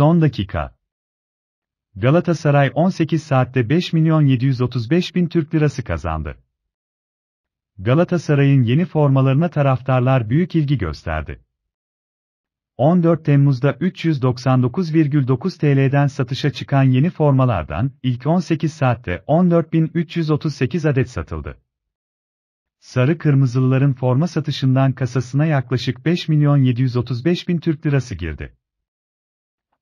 Son dakika. Galatasaray 18 saatte 5 milyon 735 bin Türk lirası kazandı. Galatasaray'ın yeni formalarına taraftarlar büyük ilgi gösterdi. 14 Temmuz'da 399,9 TL'den satışa çıkan yeni formalardan ilk 18 saatte 14.338 adet satıldı. Sarı Kırmızılıların forma satışından kasasına yaklaşık 5 milyon 735 bin Türk lirası girdi.